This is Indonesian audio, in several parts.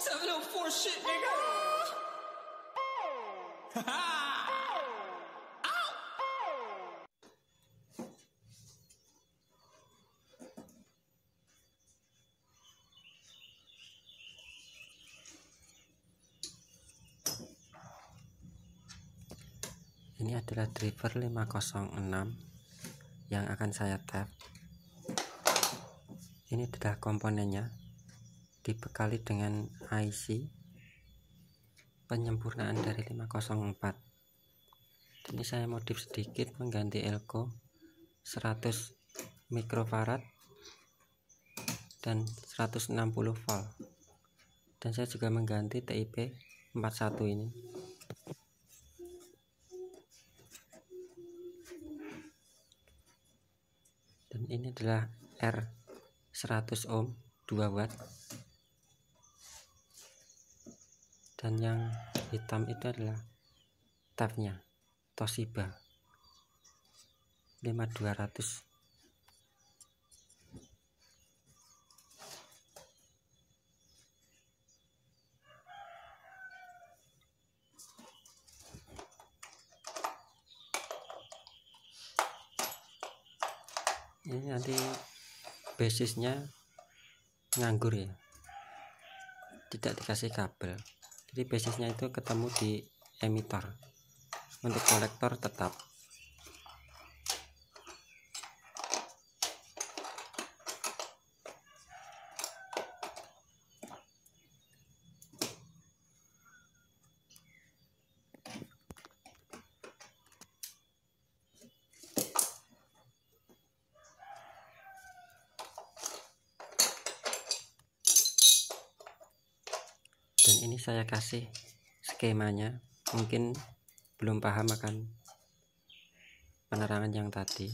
Oh oh. Ini adalah driver 506 yang akan saya tap. Ini adalah komponennya dibekali dengan IC penyempurnaan dari 504 ini saya modif sedikit mengganti elko 100 mikrofarad dan 160 volt dan saya juga mengganti TIP 41 ini dan ini adalah R 100 ohm 2 watt dan yang hitam itu adalah tabnya Toshiba 5200 ini nanti basisnya nganggur ya tidak dikasih kabel jadi basisnya itu ketemu di emitter untuk kolektor tetap ini saya kasih skemanya mungkin belum paham akan penerangan yang tadi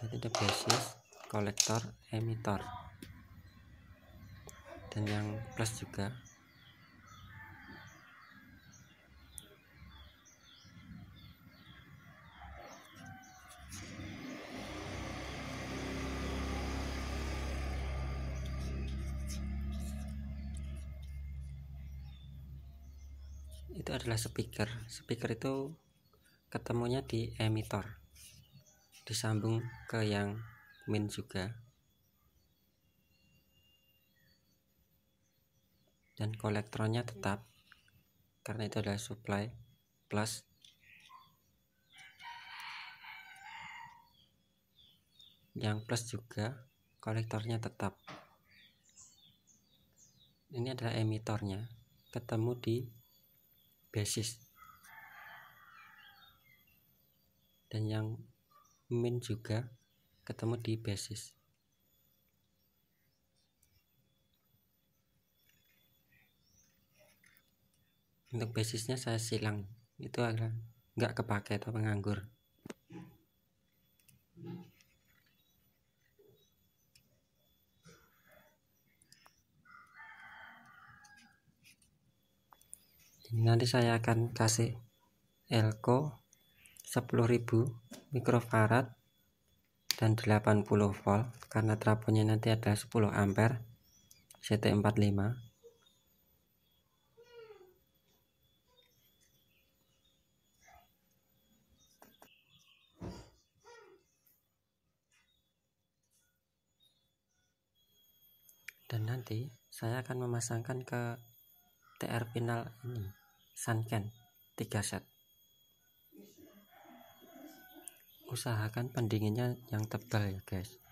jadi ada basis kolektor emitor dan yang plus juga itu adalah speaker speaker itu ketemunya di emitor disambung ke yang min juga dan kolektornya tetap karena itu adalah supply plus yang plus juga kolektornya tetap ini adalah emitornya ketemu di basis dan yang min juga ketemu di basis untuk basisnya saya silang itu agak nggak kepake atau penganggur Jadi nanti saya akan kasih elko 10.000 mikrofarad dan 80 volt karena traponya nanti ada 10 ampere CT45 dan nanti saya akan memasangkan ke TR final ini Sanken 3 set usahakan pendinginnya yang tebal ya guys